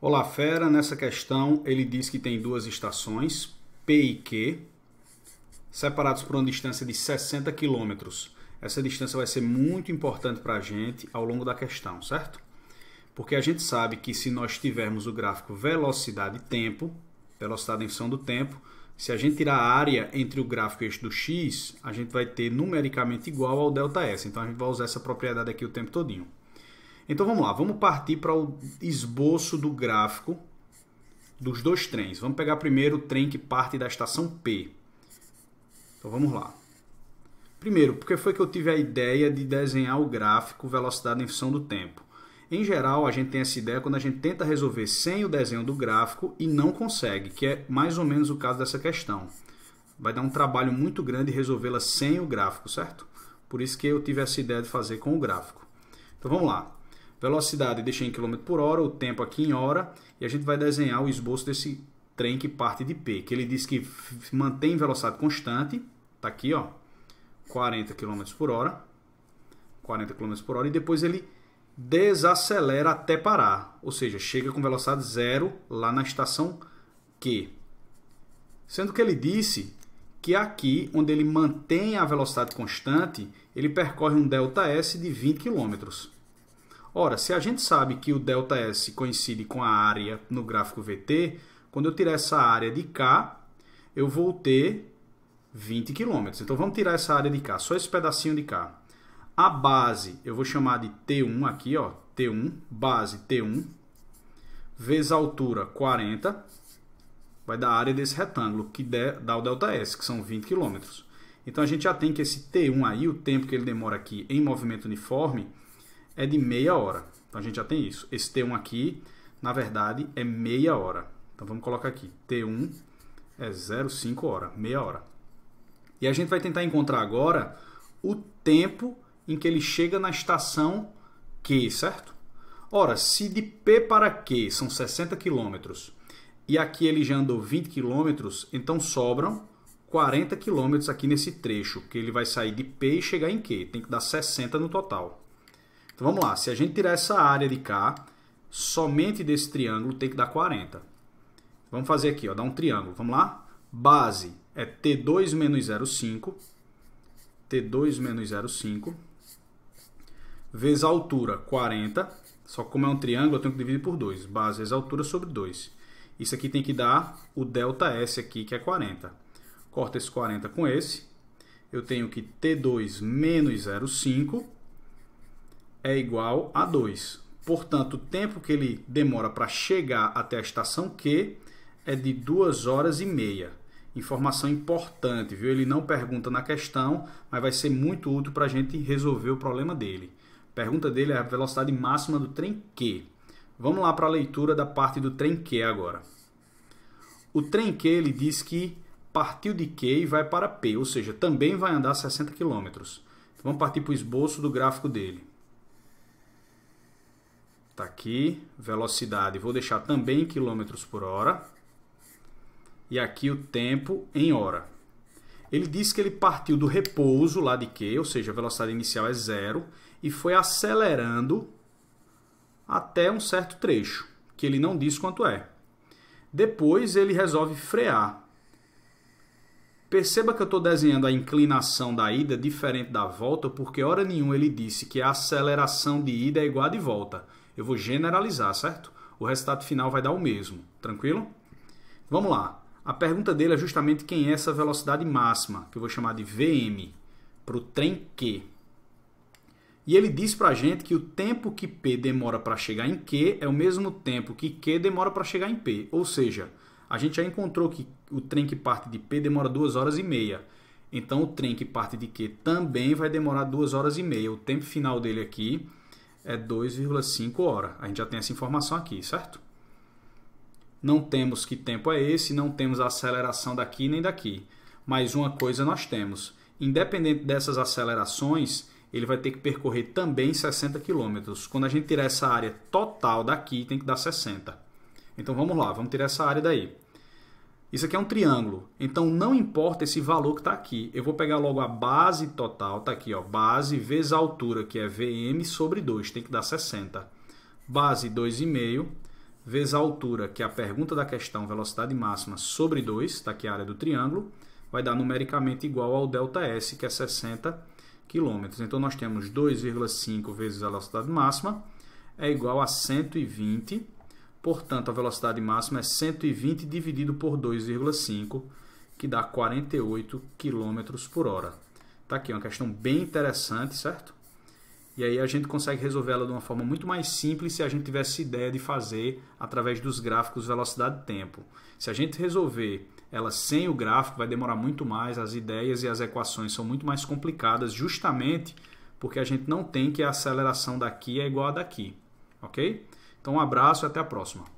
Olá, fera. Nessa questão, ele diz que tem duas estações, P e Q, separados por uma distância de 60 km. Essa distância vai ser muito importante para a gente ao longo da questão, certo? Porque a gente sabe que se nós tivermos o gráfico velocidade e tempo, velocidade em função do tempo, se a gente tirar a área entre o gráfico e eixo do x, a gente vai ter numericamente igual ao ΔS. Então a gente vai usar essa propriedade aqui o tempo todinho. Então vamos lá, vamos partir para o esboço do gráfico dos dois trens. Vamos pegar primeiro o trem que parte da estação P. Então vamos lá. Primeiro, porque foi que eu tive a ideia de desenhar o gráfico velocidade em função do tempo? Em geral, a gente tem essa ideia quando a gente tenta resolver sem o desenho do gráfico e não consegue, que é mais ou menos o caso dessa questão. Vai dar um trabalho muito grande resolvê-la sem o gráfico, certo? Por isso que eu tive essa ideia de fazer com o gráfico. Então vamos lá. Velocidade deixei em quilômetro por hora, o tempo aqui em hora, e a gente vai desenhar o esboço desse trem que parte de P, que ele diz que mantém velocidade constante, tá aqui, ó, 40 km por hora, 40 km por hora, e depois ele desacelera até parar, ou seja, chega com velocidade zero lá na estação Q. Sendo que ele disse que aqui, onde ele mantém a velocidade constante, ele percorre um ΔS de 20 km. Ora, se a gente sabe que o ΔS coincide com a área no gráfico VT, quando eu tirar essa área de cá, eu vou ter 20 km. Então vamos tirar essa área de cá, só esse pedacinho de cá. A base eu vou chamar de T1 aqui, ó, T1, base T1, vezes a altura 40, vai dar a área desse retângulo, que dá o ΔS, que são 20 km. Então a gente já tem que esse T1 aí, o tempo que ele demora aqui em movimento uniforme, é de meia hora. Então a gente já tem isso. Esse T1 aqui, na verdade, é meia hora. Então vamos colocar aqui, T1 é 0,5 hora, meia hora. E a gente vai tentar encontrar agora o tempo em que ele chega na estação Q, certo? Ora, se de P para Q são 60 km e aqui ele já andou 20 km, então sobram 40 km aqui nesse trecho, que ele vai sair de P e chegar em Q. Tem que dar 60 no total. Então vamos lá, se a gente tirar essa área de cá, somente desse triângulo tem que dar 40. Vamos fazer aqui, ó, dar um triângulo, vamos lá? Base é T2 menos 0,5, T2 menos 0,5, vezes a altura 40, só que como é um triângulo eu tenho que dividir por 2, base vezes a altura sobre 2. Isso aqui tem que dar o delta S aqui, que é 40. Corta esse 40 com esse, eu tenho que T2 menos 0,5 é igual a 2. Portanto, o tempo que ele demora para chegar até a estação Q é de 2 horas e meia. Informação importante, viu? Ele não pergunta na questão, mas vai ser muito útil para a gente resolver o problema dele. Pergunta dele é a velocidade máxima do trem Q. Vamos lá para a leitura da parte do trem Q agora. O trem Q ele diz que partiu de Q e vai para P, ou seja, também vai andar 60 km. Então, vamos partir para o esboço do gráfico dele. Está aqui, velocidade, vou deixar também em quilômetros por hora. E aqui o tempo em hora. Ele diz que ele partiu do repouso lá de Q, ou seja, a velocidade inicial é zero, e foi acelerando até um certo trecho, que ele não diz quanto é. Depois ele resolve frear. Perceba que eu estou desenhando a inclinação da ida diferente da volta, porque hora nenhuma ele disse que a aceleração de ida é igual a de volta eu vou generalizar, certo? O resultado final vai dar o mesmo, tranquilo? Vamos lá. A pergunta dele é justamente quem é essa velocidade máxima, que eu vou chamar de VM, para o trem Q. E ele diz para a gente que o tempo que P demora para chegar em Q é o mesmo tempo que Q demora para chegar em P. Ou seja, a gente já encontrou que o trem que parte de P demora 2 horas e meia. Então, o trem que parte de Q também vai demorar 2 horas e meia. O tempo final dele aqui é 2,5 hora. A gente já tem essa informação aqui, certo? Não temos que tempo é esse, não temos a aceleração daqui nem daqui. Mas uma coisa nós temos. Independente dessas acelerações, ele vai ter que percorrer também 60 km. Quando a gente tirar essa área total daqui, tem que dar 60. Então vamos lá, vamos tirar essa área daí. Isso aqui é um triângulo. Então, não importa esse valor que está aqui. Eu vou pegar logo a base total, está aqui, ó, base vezes a altura, que é VM sobre 2, tem que dar 60. Base 2,5 vezes a altura, que é a pergunta da questão, velocidade máxima, sobre 2, está aqui a área do triângulo, vai dar numericamente igual ao ΔS, que é 60 km. Então, nós temos 2,5 vezes a velocidade máxima, é igual a 120 km Portanto, a velocidade máxima é 120 dividido por 2,5, que dá 48 km por hora. Está aqui é uma questão bem interessante, certo? E aí a gente consegue resolver ela de uma forma muito mais simples se a gente tivesse ideia de fazer através dos gráficos velocidade-tempo. Se a gente resolver ela sem o gráfico, vai demorar muito mais, as ideias e as equações são muito mais complicadas, justamente porque a gente não tem que a aceleração daqui é igual a daqui, ok? Então um abraço e até a próxima.